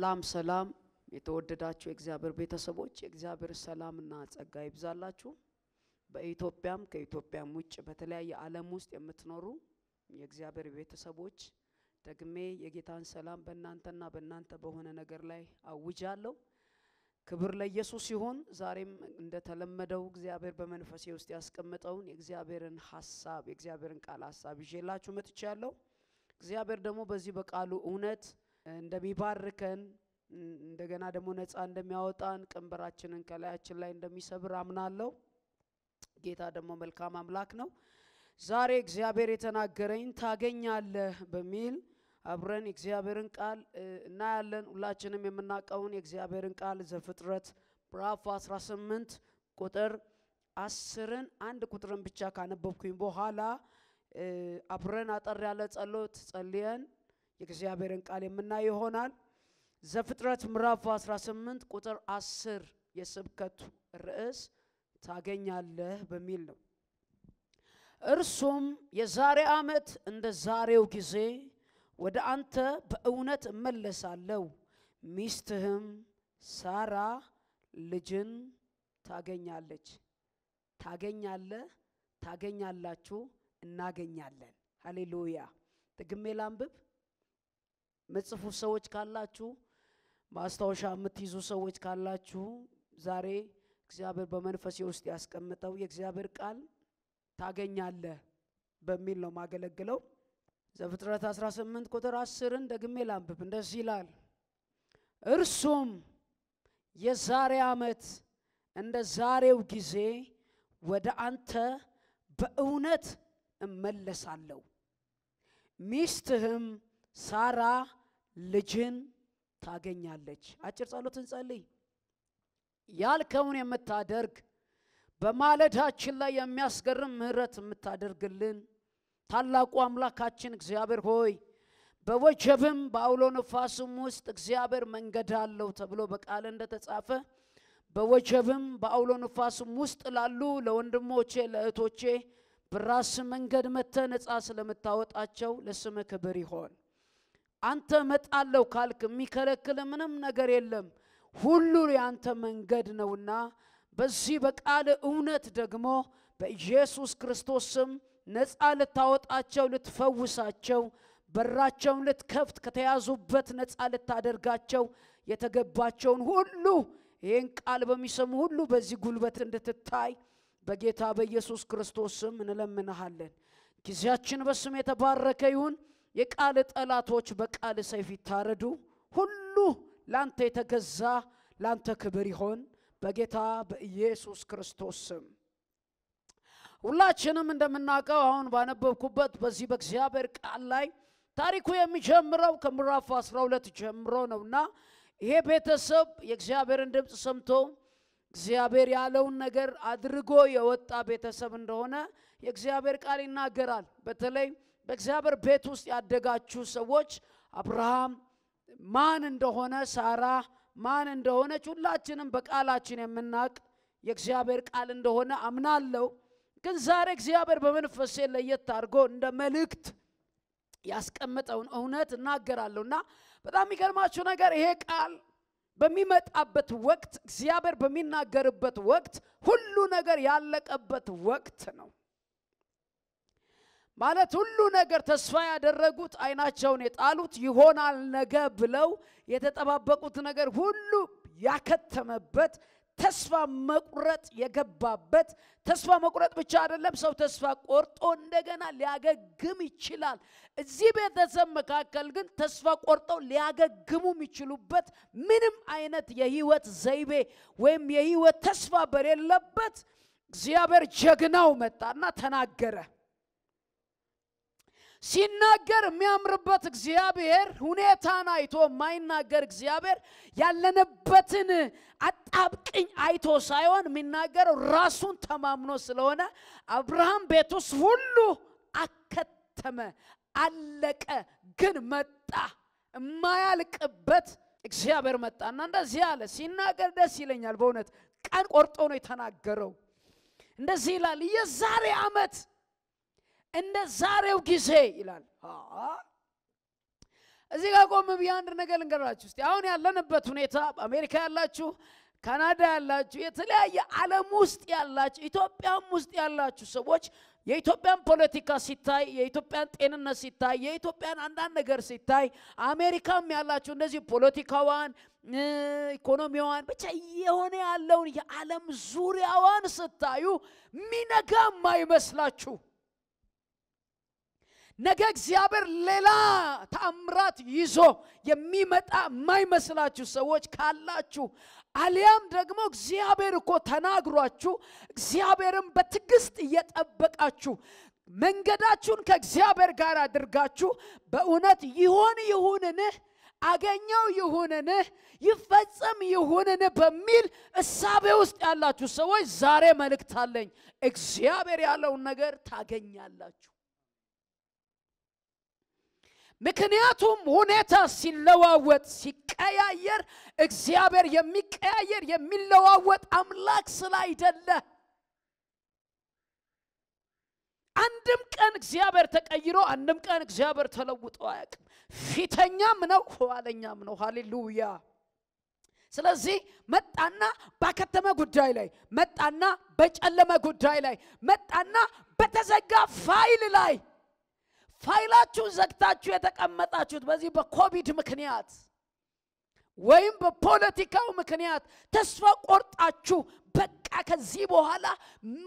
ሰላም ሰላም፣ የተወደዳችሁ የእግዚአብሔር ቤተሰቦች የእግዚአብሔር ሰላምና ጸጋ ይብዛላችሁ። በኢትዮጵያም ከኢትዮጵያም ውጭ በተለያየ ዓለም ውስጥ የምትኖሩ የእግዚአብሔር ቤተሰቦች ደግሜ የጌታን ሰላም በእናንተና በእናንተ በሆነ ነገር ላይ አውጃለሁ። ክብር ለኢየሱስ ይሁን። ዛሬም እንደተለመደው እግዚአብሔር በመንፈሴ ውስጥ ያስቀመጠውን የእግዚአብሔርን ሀሳብ የእግዚአብሔርን ቃል ሀሳብ ይዤላችሁ መጥቻለሁ። እግዚአብሔር ደግሞ በዚህ በቃሉ እውነት እንደሚባርከን እንደገና ደግሞ ነፃ እንደሚያወጣን ቀንበራችንን ከላያችን ላይ እንደሚሰብር አምናለሁ። ጌታ ደግሞ መልካም አምላክ ነው። ዛሬ እግዚአብሔር የተናገረኝ ታገኛለህ በሚል አብረን የእግዚአብሔርን ቃል እናያለን። ሁላችንም የምናውቀውን የእግዚአብሔርን ቃል ዘፍጥረት ምዕራፍ 18 ቁጥር አስርን አንድ ቁጥርን ብቻ ካነበብኩኝ በኋላ አብረን አጠር ያለ ጸሎት ጸልየን የእግዚአብሔርን ቃል የምናይ ይሆናል። ዘፍጥረት ምዕራፍ 18 ቁጥር 10 የስብከቱ ርዕስ ታገኛለህ በሚል ነው። እርሱም የዛሬ ዓመት እንደ ዛሬው ጊዜ ወደ አንተ በእውነት እመለሳለሁ፣ ሚስትህም ሳራ ልጅን ታገኛለች። ታገኛለህ፣ ታገኛላችሁ፣ እናገኛለን። ሀሌሉያ። ጥግሜ ላንብብ። ምጽፉ ሰዎች ካላችሁ ማስታወሻ የምትይዙ ሰዎች ካላችሁ ዛሬ እግዚአብሔር በመንፈሴ ውስጥ ያስቀምጠው የእግዚአብሔር ቃል ታገኛለህ በሚል ነው ማገለግለው። ዘፍጥረት 18 ቁጥር 10ን ደግሜ ላንብብ። እንደዚህ ይላል፣ እርሱም የዛሬ ዓመት እንደ ዛሬው ጊዜ ወደ አንተ በእውነት እመለሳለሁ፣ ሚስትህም ሳራ ልጅን ታገኛለች። አጭር ጸሎትን ጸልይ። ያልከውን የምታደርግ በማለዳችን ላይ የሚያስገርም ምሕረት የምታደርግልን ታላቁ አምላካችን እግዚአብሔር ሆይ በወጀብም በአውሎ ነፋስም ውስጥ እግዚአብሔር መንገድ አለው ተብሎ በቃል እንደተጻፈ በወጀብም በአውሎ ነፋስም ውስጥ ላሉ ለወንድሞቼ ለእህቶቼ በራስ መንገድ መጥተህ ነፃ ስለምታወጣቸው ለስምህ ክብር ይሆን። አንተ መጣለው ካልክ የሚከለክል ምንም ነገር የለም። ሁሉ የአንተ መንገድ ነውና በዚህ በቃል እውነት ደግሞ በኢየሱስ ክርስቶስ ስም ነፃ ልታወጣቸው፣ ልትፈውሳቸው፣ በራቸውን ልትከፍት፣ ከተያዙበት ነፃ ልታደርጋቸው የተገባቸውን ሁሉ ይህን ቃል በሚሰሙ ሁሉ በዚህ ጉልበት እንድትታይ በጌታ በኢየሱስ ክርስቶስ ስም እንለምንሃለን። ጊዜያችን በስም የተባረከ ይሁን። የቃል ጠላቶች በቃል ሰይፍ ይታረዱ። ሁሉ ላንተ የተገዛ ላንተ ክብር ይሆን በጌታ በኢየሱስ ክርስቶስ ስም። ሁላችንም እንደምናውቀው አሁን ባነበብኩበት በዚህ በእግዚአብሔር ቃል ላይ ታሪኩ የሚጀምረው ከምዕራፍ 12 ጀምሮ ነውና ይሄ ቤተሰብ የእግዚአብሔርን ድምፅ ሰምቶ እግዚአብሔር ያለውን ነገር አድርጎ የወጣ ቤተሰብ እንደሆነ የእግዚአብሔር ቃል ይናገራል። በተለይ በእግዚአብሔር ቤት ውስጥ ያደጋችሁ ሰዎች አብርሃም ማን እንደሆነ ሳራ ማን እንደሆነች ሁላችንም በቃላችን የምናቅ የእግዚአብሔር ቃል እንደሆነ አምናለሁ። ግን ዛሬ እግዚአብሔር በመንፈሴ ለየት አድርጎ እንደ መልእክት ያስቀመጠውን እውነት እናገራለሁ እና በጣም የሚገርማችሁ ነገር ይሄ ቃል በሚመጣበት ወቅት እግዚአብሔር በሚናገርበት ወቅት ሁሉ ነገር ያለቀበት ወቅት ነው። ማለት ሁሉ ነገር ተስፋ ያደረጉት አይናቸውን የጣሉት ይሆናል ነገ ብለው የተጠባበቁት ነገር ሁሉ ያከተመበት ተስፋ መቁረጥ የገባበት ተስፋ መቁረጥ ብቻ አይደለም። ሰው ተስፋ ቆርጦ እንደገና ሊያገግም ይችላል። እዚህ ቤተሰብ መካከል ግን ተስፋ ቆርጠው ሊያገግሙ የሚችሉበት ምንም አይነት የህይወት ዘይቤ ወይም የህይወት ተስፋ በሌለበት እግዚአብሔር ጀግናው መጣና ተናገረ። ሲናገር የሚያምርበት እግዚአብሔር ሁኔታን አይቶ የማይናገር እግዚአብሔር ያለንበትን አጣብቅኝ አይቶ ሳይሆን የሚናገረው ራሱን ተማምኖ ስለሆነ አብርሃም ቤት ውስጥ ሁሉ አከተመ፣ አለቀ፣ ግን መጣ የማያልቅበት እግዚአብሔር መጣና እንደዚህ አለ። ሲናገር ደስ ይለኛል በእውነት ቀን ቆርጦ ነው የተናገረው። እንደዚህ ይላል የዛሬ ዓመት እንደ ዛሬው ጊዜ ይላል። እዚህ ጋር ቆም ብዬ አንድ ነገር ልንገራችሁ እስቲ። አሁን ያለንበት ሁኔታ በአሜሪካ ያላችሁ፣ ካናዳ ያላችሁ፣ የተለያየ ዓለም ውስጥ ያላችሁ፣ ኢትዮጵያም ውስጥ ያላችሁ ሰዎች የኢትዮጵያን ፖለቲካ ሲታይ፣ የኢትዮጵያን ጤንነት ሲታይ፣ የኢትዮጵያን አንዳንድ ነገር ሲታይ፣ አሜሪካም ያላችሁ እንደዚህ ፖለቲካዋን፣ ኢኮኖሚዋን ብቻ የሆነ ያለውን የዓለም ዙሪያዋን ስታዩ ሚነጋ አይመስላችሁ ነገ እግዚአብሔር ሌላ ተአምራት ይዞ የሚመጣ የማይመስላችሁ ሰዎች ካላችሁ አሊያም ደግሞ እግዚአብሔር እኮ ተናግሯችሁ እግዚአብሔርን በትዕግስት እየጠበቃችሁ መንገዳችሁን ከእግዚአብሔር ጋር አድርጋችሁ በእውነት ይሆን ይሁንንህ አገኘው ይሁንንህ ይፈጸም ይሁንን በሚል እሳቤ ውስጥ ያላችሁ ሰዎች ዛሬ መልእክት አለኝ። እግዚአብሔር ያለውን ነገር ታገኛላችሁ። ምክንያቱም ሁኔታ ሲለዋወጥ ሲቀያየር እግዚአብሔር የሚቀያየር የሚለዋወጥ አምላክ ስላይደለ አንድም ቀን እግዚአብሔር ተቀይሮ አንድም ቀን እግዚአብሔር ተለውጦ አያውቅም። ፊተኛም ነው ኋለኛም ነው። ሃሌሉያ። ስለዚህ መጣና ባከተመ ጉዳይ ላይ መጣና በጨለመ ጉዳይ ላይ መጣና በተዘጋ ፋይል ላይ ፋይላችሁን ዘግታችሁ የተቀመጣችሁት በዚህ በኮቪድ ምክንያት ወይም በፖለቲካው ምክንያት ተስፋ ቆርጣችሁ በቃ ከዚህ በኋላ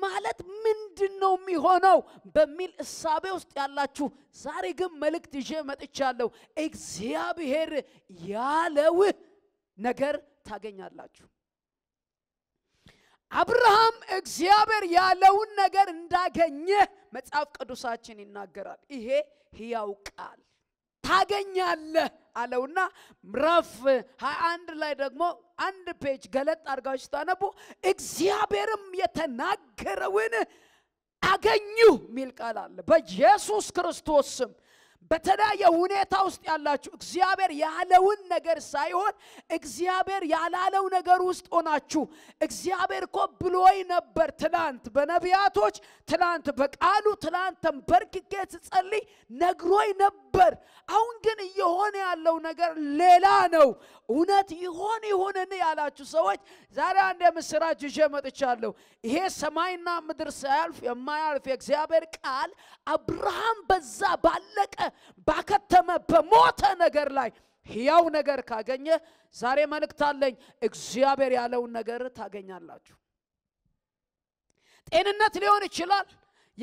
ማለት ምንድን ነው የሚሆነው በሚል እሳቤ ውስጥ ያላችሁ፣ ዛሬ ግን መልእክት ይዤ መጥቻለሁ። እግዚአብሔር ያለው ነገር ታገኛላችሁ። አብርሃም እግዚአብሔር ያለውን ነገር እንዳገኘ መጽሐፍ ቅዱሳችን ይናገራል። ይሄ ሕያው ቃል ታገኛለህ አለውና ምዕራፍ 21 ላይ ደግሞ አንድ ፔጅ ገለጥ አድርጋችሁ ታነቡ። እግዚአብሔርም የተናገረውን አገኙ ሚል ቃል አለ። በኢየሱስ ክርስቶስ ስም በተለያየ ሁኔታ ውስጥ ያላችሁ እግዚአብሔር ያለውን ነገር ሳይሆን እግዚአብሔር ያላለው ነገር ውስጥ ሆናችሁ እግዚአብሔር እኮ ብሎይ ነበር ትላንት በነቢያቶች ትላንት በቃሉ ትላንት ተንበርክኬ ስጸልይ ነግሮይ ነበር አሁን ግን እየሆነ ያለው ነገር ሌላ ነው እውነት ይሆን ይሁንን ያላችሁ ሰዎች ዛሬ አንድ የምስራች ይዤ መጥቻለሁ ይሄ ሰማይና ምድር ሳያልፍ የማያልፍ የእግዚአብሔር ቃል አብርሃም በዛ ባለቀ ባከተመ በሞተ ነገር ላይ ሕያው ነገር ካገኘ ዛሬ መልእክት አለኝ። እግዚአብሔር ያለውን ነገር ታገኛላችሁ። ጤንነት ሊሆን ይችላል።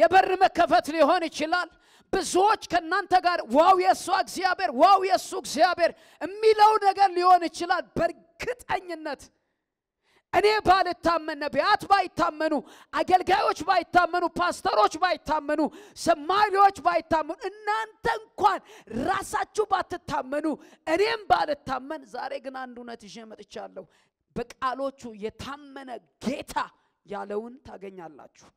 የበር መከፈት ሊሆን ይችላል። ብዙዎች ከእናንተ ጋር ዋው የእሱ እግዚአብሔር ዋው የእሱ እግዚአብሔር የሚለው ነገር ሊሆን ይችላል። በእርግጠኝነት እኔ ባልታመን ነቢያት ባይታመኑ፣ አገልጋዮች ባይታመኑ፣ ፓስተሮች ባይታመኑ፣ ሰማሪዎች ባይታመኑ፣ እናንተ እንኳን ራሳችሁ ባትታመኑ፣ እኔም ባልታመን፣ ዛሬ ግን አንድ እውነት ይዤ መጥቻለሁ። በቃሎቹ የታመነ ጌታ ያለውን ታገኛላችሁ።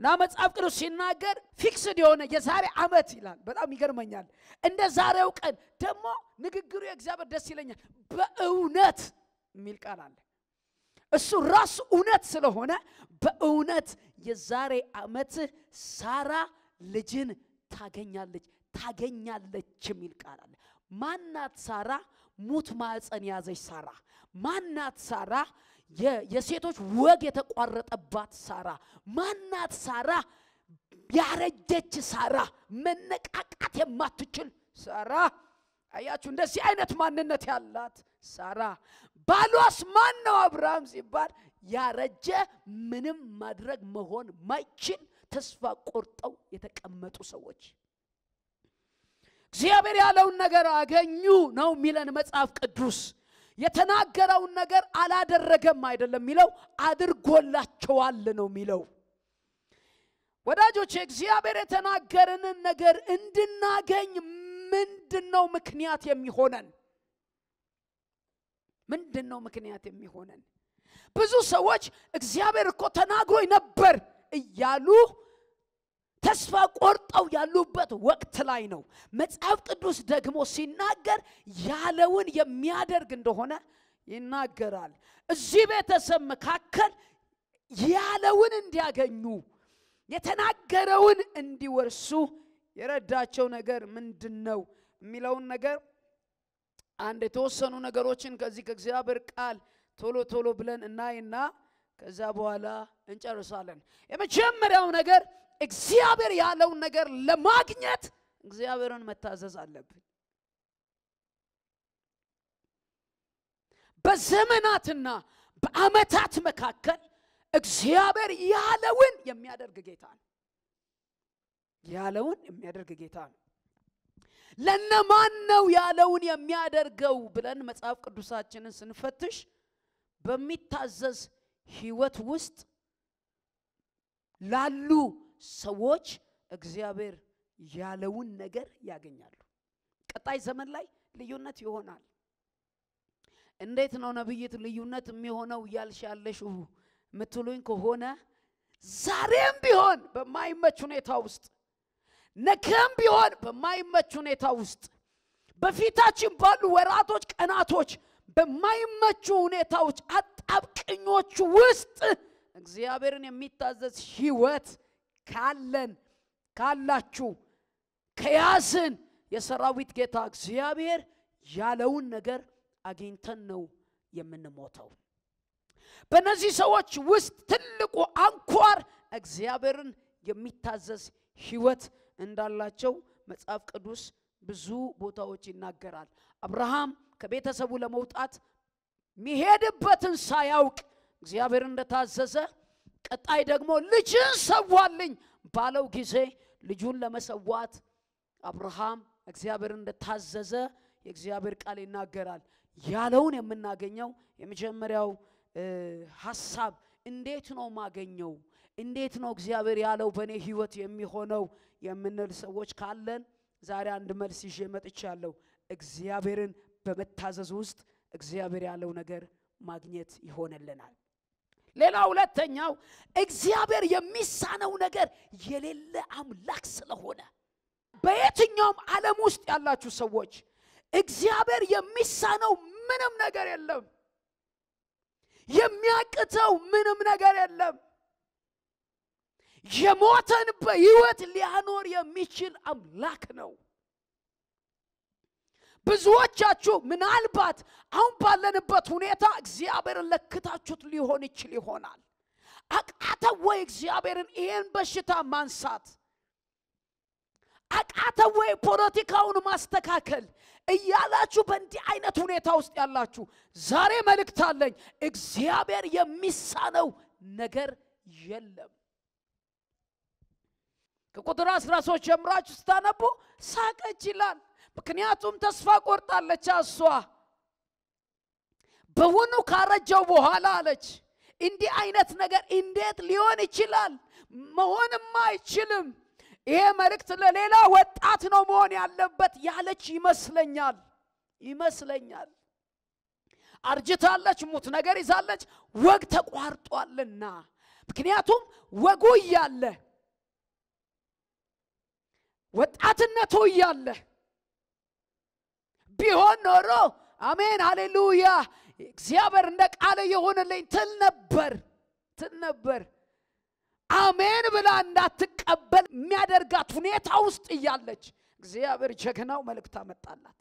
እና መጽሐፍ ቅዱስ ሲናገር ፊክስድ የሆነ የዛሬ ዓመት ይላል። በጣም ይገርመኛል። እንደ ዛሬው ቀን ደግሞ ንግግሩ የእግዚአብሔር ደስ ይለኛል። በእውነት የሚል ቃል አለ። እሱ ራሱ እውነት ስለሆነ በእውነት የዛሬ ዓመት ሳራ ልጅን ታገኛለች ታገኛለች የሚል ቃል አለ። ማናት ሳራ? ሙት ማዕፀን ያዘች ሳራ። ማናት ሳራ? የሴቶች ወግ የተቋረጠባት ሳራ። ማናት ሳራ? ያረጀች ሳራ፣ መነቃቃት የማትችል ሳራ። አያችሁ፣ እንደዚህ አይነት ማንነት ያላት ሳራ ባሏስ ማን ነው አብርሃም ሲባል ያረጀ ምንም ማድረግ መሆን ማይችል ተስፋ ቆርጠው የተቀመጡ ሰዎች እግዚአብሔር ያለውን ነገር አገኙ ነው የሚለን መጽሐፍ ቅዱስ የተናገረውን ነገር አላደረገም አይደለም የሚለው አድርጎላቸዋል ነው የሚለው ወዳጆች እግዚአብሔር የተናገረንን ነገር እንድናገኝ ምንድን ነው ምክንያት የሚሆነን ምንድን ነው ምክንያት የሚሆነን? ብዙ ሰዎች እግዚአብሔር እኮ ተናግሮኝ ነበር እያሉ ተስፋ ቆርጠው ያሉበት ወቅት ላይ ነው። መጽሐፍ ቅዱስ ደግሞ ሲናገር ያለውን የሚያደርግ እንደሆነ ይናገራል። እዚህ ቤተሰብ መካከል ያለውን እንዲያገኙ የተናገረውን እንዲወርሱ የረዳቸው ነገር ምንድን ነው የሚለውን ነገር አንድ የተወሰኑ ነገሮችን ከዚህ ከእግዚአብሔር ቃል ቶሎ ቶሎ ብለን እናይና ከዛ በኋላ እንጨርሳለን። የመጀመሪያው ነገር እግዚአብሔር ያለውን ነገር ለማግኘት እግዚአብሔርን መታዘዝ አለብን። በዘመናትና በዓመታት መካከል እግዚአብሔር ያለውን የሚያደርግ ጌታ ነው። ያለውን የሚያደርግ ጌታ ነው። ለነማን ነው ያለውን የሚያደርገው ብለን መጽሐፍ ቅዱሳችንን ስንፈትሽ በሚታዘዝ ህይወት ውስጥ ላሉ ሰዎች እግዚአብሔር ያለውን ነገር ያገኛሉ። ቀጣይ ዘመን ላይ ልዩነት ይሆናል። እንዴት ነው ነብይት ልዩነት የሚሆነው እያልሽ ምትሉኝ ከሆነ ዛሬም ቢሆን በማይመች ሁኔታ ውስጥ ነገም ቢሆን በማይመች ሁኔታ ውስጥ በፊታችን ባሉ ወራቶች፣ ቀናቶች በማይመቹ ሁኔታዎች፣ አጣብቅኞች ውስጥ እግዚአብሔርን የሚታዘዝ ህይወት ካለን ካላችሁ ከያስን የሰራዊት ጌታ እግዚአብሔር ያለውን ነገር አግኝተን ነው የምንሞተው። በእነዚህ ሰዎች ውስጥ ትልቁ አንኳር እግዚአብሔርን የሚታዘዝ ህይወት እንዳላቸው መጽሐፍ ቅዱስ ብዙ ቦታዎች ይናገራል። አብርሃም ከቤተሰቡ ለመውጣት የሚሄድበትን ሳያውቅ እግዚአብሔር እንደታዘዘ ቀጣይ ደግሞ ልጅን ሰዋልኝ ባለው ጊዜ ልጁን ለመሰዋት አብርሃም እግዚአብሔር እንደታዘዘ የእግዚአብሔር ቃል ይናገራል። ያለውን የምናገኘው የመጀመሪያው ሀሳብ እንዴት ነው ማገኘው? እንዴት ነው እግዚአብሔር ያለው በእኔ ህይወት የሚሆነው የምንል ሰዎች ካለን ዛሬ አንድ መልስ ይዤ መጥቻለሁ። እግዚአብሔርን በመታዘዝ ውስጥ እግዚአብሔር ያለው ነገር ማግኘት ይሆንልናል። ሌላ ሁለተኛው እግዚአብሔር የሚሳነው ነገር የሌለ አምላክ ስለሆነ በየትኛውም ዓለም ውስጥ ያላችሁ ሰዎች እግዚአብሔር የሚሳነው ምንም ነገር የለም። የሚያቅተው ምንም ነገር የለም። የሞተን በህይወት ሊያኖር የሚችል አምላክ ነው። ብዙዎቻችሁ ምናልባት አሁን ባለንበት ሁኔታ እግዚአብሔርን ለክታችሁት ሊሆን ይችል ይሆናል። አቃተው ወይ እግዚአብሔርን ይሄን በሽታ ማንሳት? አቃተው ወይ ፖለቲካውን ማስተካከል እያላችሁ በእንዲህ አይነት ሁኔታ ውስጥ ያላችሁ ዛሬ መልእክት አለኝ። እግዚአብሔር የሚሳነው ነገር የለም። ከቁጥር 13 ጀምራችሁ ስታነቡ ሳቀች ይላል። ምክንያቱም ተስፋ ቆርጣለች እሷ በውኑ ካረጀው በኋላ አለች እንዲህ አይነት ነገር እንዴት ሊሆን ይችላል? መሆንም አይችልም። ይሄ መልእክት ለሌላ ወጣት ነው መሆን ያለበት ያለች ይመስለኛል ይመስለኛል። አርጅታለች፣ ሙት ነገር ይዛለች፣ ወግ ተቋርጧልና። ምክንያቱም ወጉ እያለ ወጣትነቱ እያለ ቢሆን ኖሮ አሜን ሃሌሉያ እግዚአብሔር እንደ ቃል የሆነልኝ ትል ነበር ትል ነበር አሜን ብላ እንዳትቀበል የሚያደርጋት ሁኔታ ውስጥ እያለች እግዚአብሔር ጀግናው መልእክት አመጣላት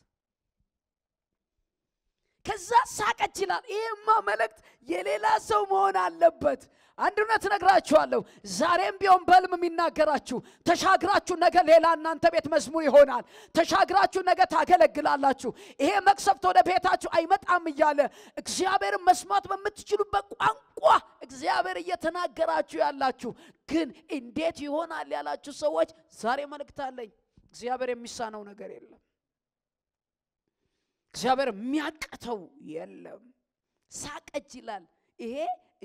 ከዛ ሳቀች ይላል ይህማ መልእክት የሌላ ሰው መሆን አለበት አንድ እውነት እነግራችኋለሁ፣ ዛሬም ቢሆን በልም የሚናገራችሁ ተሻግራችሁ ነገ ሌላ እናንተ ቤት መዝሙር ይሆናል። ተሻግራችሁ ነገ ታገለግላላችሁ። ይሄ መቅሰፍት ወደ ቤታችሁ አይመጣም እያለ እግዚአብሔርን መስማት በምትችሉበት ቋንቋ እግዚአብሔር እየተናገራችሁ ያላችሁ ግን እንዴት ይሆናል ያላችሁ ሰዎች ዛሬ መልእክት አለኝ። እግዚአብሔር የሚሳነው ነገር የለም። እግዚአብሔር የሚያቅተው የለም። ሳቀች ይላል ይሄ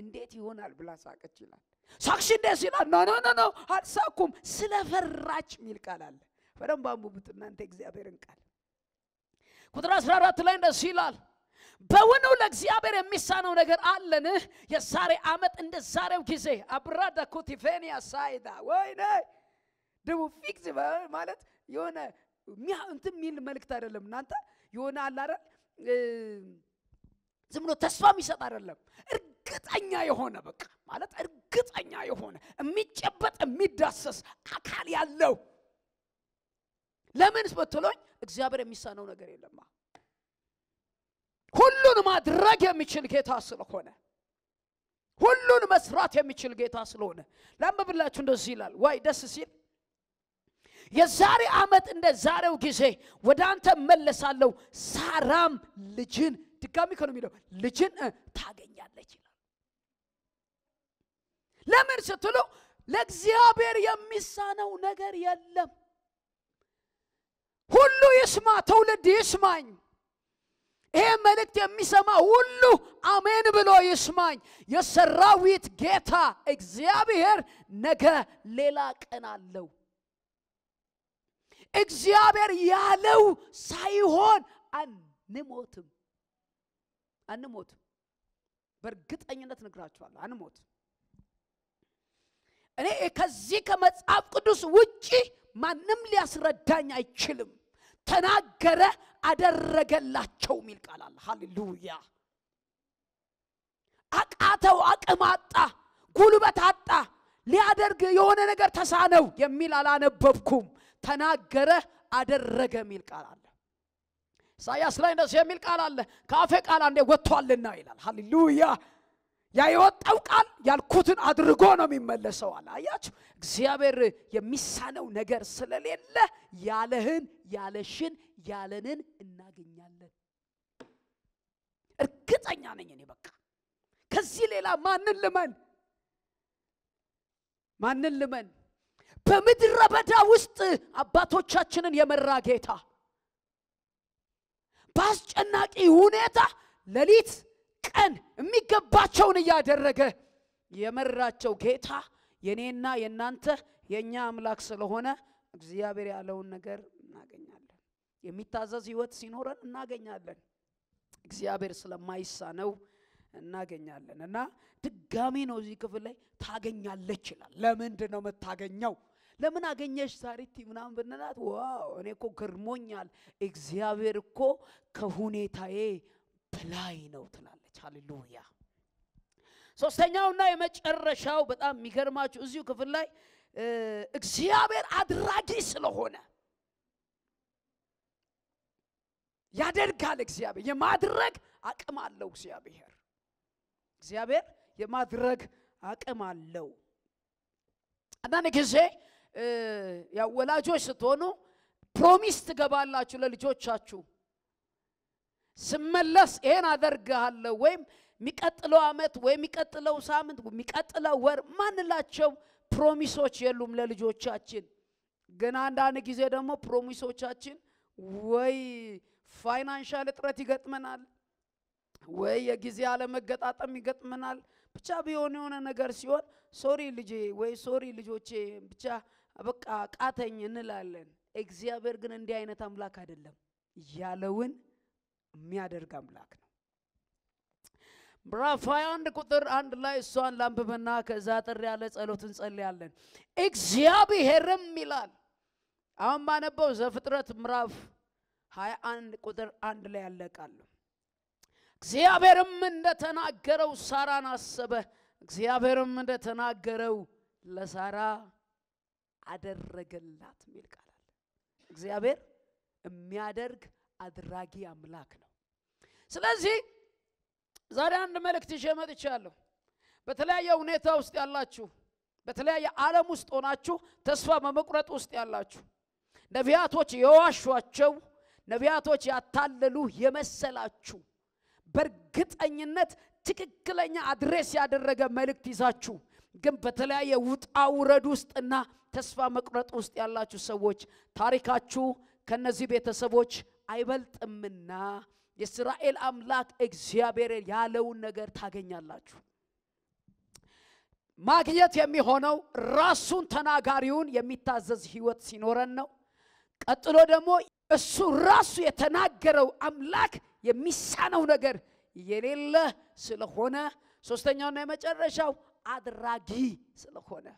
እንዴት ይሆናል ብላ ሳቀች ይላል። ሳቅሽ እንዴት ይላል። ኖ ኖ ኖ ኖ አልሳኩም፣ ስለፈራች የሚል ቃል አለ። በደንብ አንብቡት እናንተ እግዚአብሔርን ቃል ቁጥር 14 ላይ እንደዚህ ይላል በውኑ ለእግዚአብሔር የሚሳነው ነገር አለን? የዛሬ ዓመት እንደ ዛሬው ጊዜ አብራዳ ኮቲፌን ያሳይዳ ወይነ ደግሞ ፊክስ ማለት የሆነ እንትን የሚል መልእክት አይደለም። እናንተ የሆነ አላረን ዝም ብሎ ተስፋ የሚሰጥ አይደለም። እርግጠኛ የሆነ በቃ ማለት እርግጠኛ የሆነ የሚጨበጥ የሚዳሰስ አካል ያለው ለምንስ ብትሎኝ እግዚአብሔር የሚሳነው ነገር የለማ። ሁሉን ማድረግ የሚችል ጌታ ስለሆነ ሁሉን መስራት የሚችል ጌታ ስለሆነ ላንብብላችሁ። እንደዚህ ይላል ዋይ ደስ ሲል የዛሬ ዓመት እንደ ዛሬው ጊዜ ወደ አንተ እመለሳለሁ፣ ሳራም ልጅን ድጋሚ ከነ የሚለው ልጅን ታገኛለች ይላል። ለምን ስትሉ ለእግዚአብሔር የሚሳነው ነገር የለም። ሁሉ ይስማ፣ ትውልድ ይስማኝ። ይሄ መልእክት የሚሰማ ሁሉ አሜን ብሎ ይስማኝ። የሰራዊት ጌታ እግዚአብሔር ነገ ሌላ ቀን አለው። እግዚአብሔር ያለው ሳይሆን አንሞትም። አንሞት። በእርግጠኝነት ነግራችኋለሁ፣ አንሞት። እኔ ከዚህ ከመጽሐፍ ቅዱስ ውጪ ማንም ሊያስረዳኝ አይችልም። ተናገረ አደረገላቸው የሚል ቃል አለ። ሃሌሉያ። አቃተው፣ አቅም አጣ፣ ጉልበት አጣ፣ ሊያደርግ የሆነ ነገር ተሳነው የሚል አላነበብኩም። ተናገረ አደረገ የሚል ቃል አለ። ኢሳያስ ላይ እንደዚህ የሚል ቃል አለ። ከአፌ ቃል አንዴ ወጥቷልና ይላል። ሃሌሉያ! ያ የወጣው ቃል ያልኩትን አድርጎ ነው የሚመለሰው አለ። አያችሁ፣ እግዚአብሔር የሚሳነው ነገር ስለሌለ ያለህን ያለሽን ያለንን እናገኛለን። እርግጠኛ ነኝ እኔ በቃ ከዚህ ሌላ ማንን ልመን? ማንን ልመን? በምድረ በዳ ውስጥ አባቶቻችንን የመራ ጌታ በአስጨናቂ ሁኔታ ሌሊት ቀን የሚገባቸውን እያደረገ የመራቸው ጌታ የኔና የእናንተ የእኛ አምላክ ስለሆነ እግዚአብሔር ያለውን ነገር እናገኛለን። የሚታዘዝ ህይወት ሲኖረን እናገኛለን። እግዚአብሔር ስለማይሳነው እናገኛለን እና ድጋሚ ነው እዚህ ክፍል ላይ ታገኛለች ይላል። ለምንድን ነው የምታገኘው? ለምን አገኘሽ ሳሪቲ ምናምን ብንላት፣ ዋው እኔ እኮ ገርሞኛል፣ እግዚአብሔር እኮ ከሁኔታዬ በላይ ነው ትላለች። ሀሌሉያ። ሶስተኛውና የመጨረሻው በጣም የሚገርማችሁ እዚሁ ክፍል ላይ እግዚአብሔር አድራጊ ስለሆነ ያደርጋል። እግዚአብሔር የማድረግ አቅም አለው። እግዚአብሔር እግዚአብሔር የማድረግ አቅም አለው። አንዳንድ ጊዜ ያው ወላጆች ስትሆኑ ፕሮሚስ ትገባላችሁ ለልጆቻችሁ። ስመለስ ይሄን አደርግሃለሁ ወይም የሚቀጥለው አመት ወይም የሚቀጥለው ሳምንት የሚቀጥለው ወር ማንላቸው ፕሮሚሶች የሉም ለልጆቻችን። ግን አንዳንድ ጊዜ ደግሞ ፕሮሚሶቻችን ወይ ፋይናንሻል እጥረት ይገጥመናል፣ ወይ የጊዜ አለመገጣጠም ይገጥመናል። ብቻ ቢሆን የሆነ ነገር ሲሆን ሶሪ ልጄ ወይ ሶሪ ልጆቼ ብቻ በቃ ቃተኝ እንላለን። እግዚአብሔር ግን እንዲህ አይነት አምላክ አይደለም። ያለውን የሚያደርግ አምላክ ነው። ምዕራፍ 21 ቁጥር አንድ ላይ እሷን ላንብብና ከዛ ጥር ያለ ጸሎት እንጸልያለን። እግዚአብሔርም ይላል። አሁን ባነበው ዘፍጥረት ምዕራፍ 21 ቁጥር አንድ ላይ ያለቃሉ። እግዚአብሔርም እንደተናገረው ሳራን አሰበ። እግዚአብሔርም እንደተናገረው ለሳራ አደረገላት የሚል ቃል አለ። እግዚአብሔር የሚያደርግ አድራጊ አምላክ ነው። ስለዚህ ዛሬ አንድ መልእክት ይዤ መጥቻለሁ። በተለያየ ሁኔታ ውስጥ ያላችሁ፣ በተለያየ ዓለም ውስጥ ሆናችሁ ተስፋ በመቁረጥ ውስጥ ያላችሁ ነቢያቶች የዋሿቸው ነቢያቶች ያታለሉ የመሰላችሁ በእርግጠኝነት ትክክለኛ አድሬስ ያደረገ መልእክት ይዛችሁ ግን በተለያየ ውጣ ውረድ ውስጥና ተስፋ መቁረጥ ውስጥ ያላችሁ ሰዎች ታሪካችሁ ከነዚህ ቤተሰቦች አይበልጥምና የእስራኤል አምላክ እግዚአብሔር ያለውን ነገር ታገኛላችሁ። ማግኘት የሚሆነው ራሱን ተናጋሪውን የሚታዘዝ ህይወት ሲኖረን ነው። ቀጥሎ ደግሞ እሱ ራሱ የተናገረው አምላክ የሚሳነው ነገር የሌለ ስለሆነ ሶስተኛውና የመጨረሻው አድራጊ ስለሆነ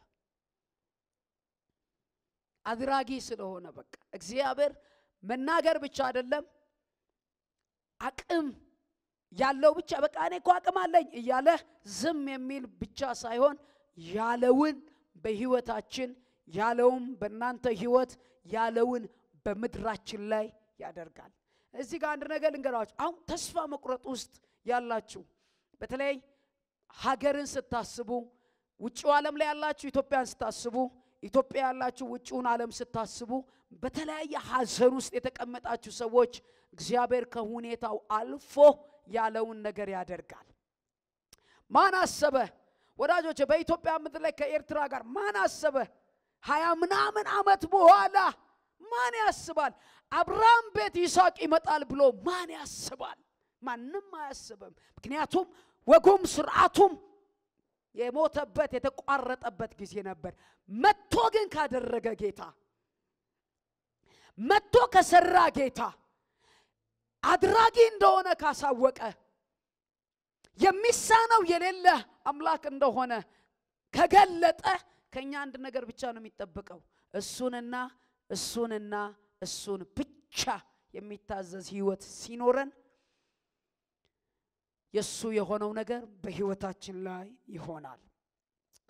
አድራጊ ስለሆነ በቃ እግዚአብሔር መናገር ብቻ አይደለም አቅም ያለው ብቻ በቃ እኔ እኮ አቅም አለኝ እያለ ዝም የሚል ብቻ ሳይሆን ያለውን በህይወታችን ያለውም በእናንተ ህይወት ያለውን በምድራችን ላይ ያደርጋል። እዚህ ጋር አንድ ነገር ልንገራችሁ። አሁን ተስፋ መቁረጥ ውስጥ ያላችሁ በተለይ ሀገርን ስታስቡ፣ ውጭው ዓለም ላይ ያላችሁ ኢትዮጵያን ስታስቡ፣ ኢትዮጵያ ያላችሁ ውጭውን ዓለም ስታስቡ፣ በተለያየ ሀዘን ውስጥ የተቀመጣችሁ ሰዎች እግዚአብሔር ከሁኔታው አልፎ ያለውን ነገር ያደርጋል። ማን አሰበ ወዳጆች፣ በኢትዮጵያ ምድር ላይ ከኤርትራ ጋር ማን አሰበ? ሀያ ምናምን ዓመት በኋላ ማን ያስባል? አብርሃም ቤት ይስሐቅ ይመጣል ብሎ ማን ያስባል? ማንም አያስብም። ምክንያቱም ወጉም ስርዓቱም የሞተበት የተቋረጠበት ጊዜ ነበር። መጥቶ ግን ካደረገ ጌታ መጥቶ ከሰራ ጌታ አድራጊ እንደሆነ ካሳወቀ የሚሳነው የሌለ አምላክ እንደሆነ ከገለጠ ከኛ አንድ ነገር ብቻ ነው የሚጠበቀው፣ እሱንና እሱንና እሱን ብቻ የሚታዘዝ ህይወት ሲኖረን የእሱ የሆነው ነገር በህይወታችን ላይ ይሆናል።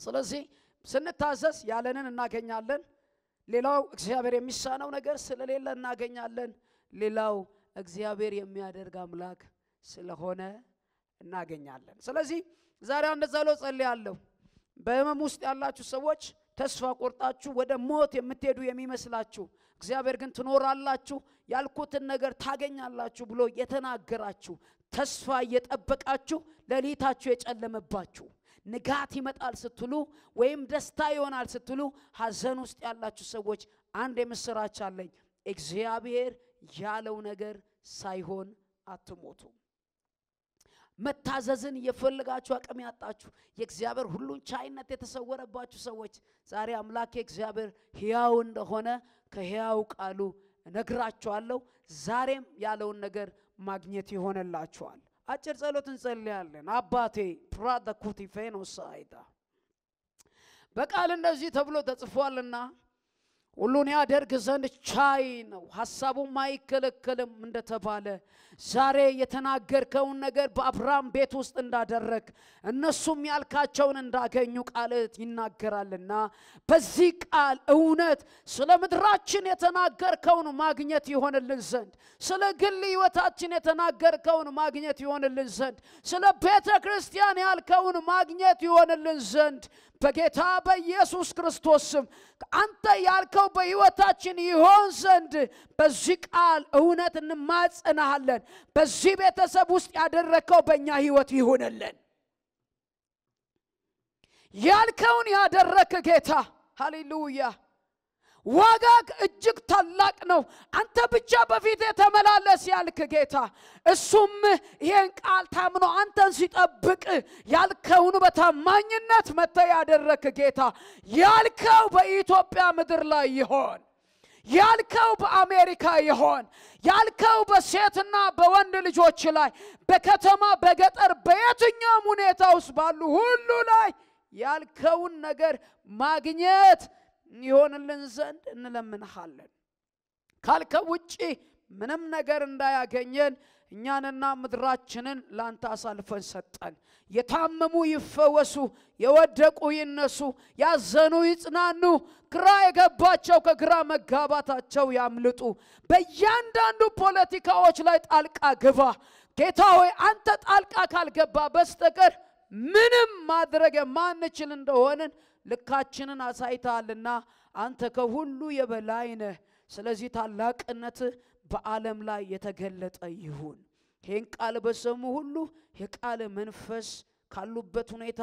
ስለዚህ ስንታዘዝ ያለንን እናገኛለን። ሌላው እግዚአብሔር የሚሳነው ነገር ስለሌለ እናገኛለን። ሌላው እግዚአብሔር የሚያደርግ አምላክ ስለሆነ እናገኛለን። ስለዚህ ዛሬ አንድ ጸሎት ጸልያለሁ። በህመም ውስጥ ያላችሁ ሰዎች ተስፋ ቆርጣችሁ ወደ ሞት የምትሄዱ የሚመስላችሁ እግዚአብሔር ግን ትኖራላችሁ፣ ያልኩትን ነገር ታገኛላችሁ ብሎ የተናገራችሁ ተስፋ እየጠበቃችሁ ሌሊታችሁ የጨለመባችሁ ንጋት ይመጣል ስትሉ ወይም ደስታ ይሆናል ስትሉ ሀዘን ውስጥ ያላችሁ ሰዎች አንድ የምስራች አለኝ። እግዚአብሔር ያለው ነገር ሳይሆን አትሞቱ። መታዘዝን እየፈለጋችሁ አቅም ያጣችሁ የእግዚአብሔር ሁሉን ቻይነት የተሰወረባችሁ ሰዎች ዛሬ አምላኬ እግዚአብሔር ሕያው እንደሆነ ከሕያው ቃሉ እነግራችኋለሁ። ዛሬም ያለውን ነገር ማግኘት ይሆንላችኋል። አጭር ጸሎት እንጸልያለን። አባቴ ፕራዳ ኩቲፌኖ ሳይዳ በቃል እንደዚህ ተብሎ ተጽፏልና ሁሉን ያደርግ ዘንድ ቻይ ነው። ሐሳቡም አይከለከልም እንደተባለ ዛሬ የተናገርከውን ነገር በአብርሃም ቤት ውስጥ እንዳደረግ እነሱም ያልካቸውን እንዳገኙ ቃል ይናገራልና በዚህ ቃል እውነት ስለ ምድራችን የተናገርከውን ማግኘት ይሆንልን ዘንድ ስለ ግል ሕይወታችን የተናገርከውን ማግኘት ይሆንልን ዘንድ ስለ ቤተ ክርስቲያን ያልከውን ማግኘት ይሆንልን ዘንድ በጌታ በኢየሱስ ክርስቶስ ስም አንተ ያልከው በሕይወታችን ይሆን ዘንድ በዚህ ቃል እውነት እንማጽናሃለን። በዚህ ቤተሰብ ውስጥ ያደረከው በእኛ ሕይወት ይሆነለን። ያልከውን ያደረክ ጌታ ሃሌሉያ ዋጋህ እጅግ ታላቅ ነው። አንተ ብቻ በፊት የተመላለስ ያልክ ጌታ፣ እሱም ይሄን ቃል ታምኖ አንተን ሲጠብቅ ያልከውን በታማኝነት መተ ያደረክ ጌታ፣ ያልከው በኢትዮጵያ ምድር ላይ ይሆን ያልከው በአሜሪካ ይሆን ያልከው በሴትና በወንድ ልጆች ላይ በከተማ በገጠር በየትኛውም ሁኔታ ውስጥ ባሉ ሁሉ ላይ ያልከውን ነገር ማግኘት ይሆንልን ዘንድ እንለምንሃለን። ካልከ ውጪ ምንም ነገር እንዳያገኘን እኛንና ምድራችንን ላንተ አሳልፈን ሰጠን። የታመሙ ይፈወሱ፣ የወደቁ ይነሱ፣ ያዘኑ ይጽናኑ፣ ግራ የገባቸው ከግራ መጋባታቸው ያምልጡ። በእያንዳንዱ ፖለቲካዎች ላይ ጣልቃ ግባ ጌታ ሆይ። አንተ ጣልቃ ካልገባ በስተቀር ምንም ማድረግ የማንችል እንደሆንን ልካችንን አሳይተሃልና አንተ ከሁሉ የበላይ ነህ። ስለዚህ ታላቅነት በዓለም ላይ የተገለጠ ይሁን። ይህን ቃል በሰሙ ሁሉ የቃል መንፈስ ካሉበት ሁኔታ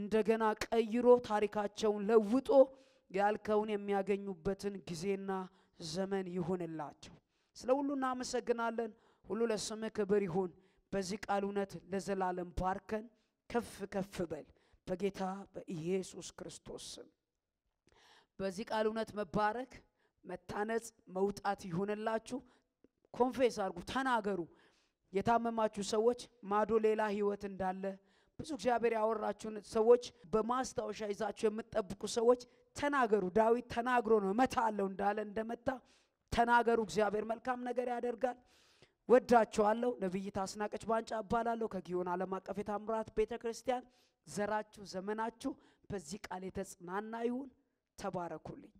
እንደገና ቀይሮ ታሪካቸውን ለውጦ ያልከውን የሚያገኙበትን ጊዜና ዘመን ይሁንላቸው። ስለ ሁሉ እናመሰግናለን። ሁሉ ለስምህ ክብር ይሁን። በዚህ ቃል እውነት ለዘላለም ባርከን፣ ከፍ ከፍ በል። በጌታ በኢየሱስ ክርስቶስ ስም በዚህ ቃል እውነት መባረክ፣ መታነጽ፣ መውጣት ይሆንላችሁ። ኮንፌስ አድርጉ፣ ተናገሩ። የታመማችሁ ሰዎች ማዶ ሌላ ህይወት እንዳለ ብዙ እግዚአብሔር ያወራችሁን ሰዎች በማስታወሻ ይዛችሁ የምትጠብቁ ሰዎች ተናገሩ። ዳዊት ተናግሮ ነው መታ አለው እንዳለ እንደመታ ተናገሩ። እግዚአብሔር መልካም ነገር ያደርጋል። ወዳችኋለሁ። ነቢይ ታስናቀች ባንጫ እባላለሁ ከጊዮን ዓለም አቀፍ የታምራት ቤተ ክርስቲያን። ዘራችሁ ዘመናችሁ በዚህ ቃል የተጽናና ይሁን። ተባረኩልኝ።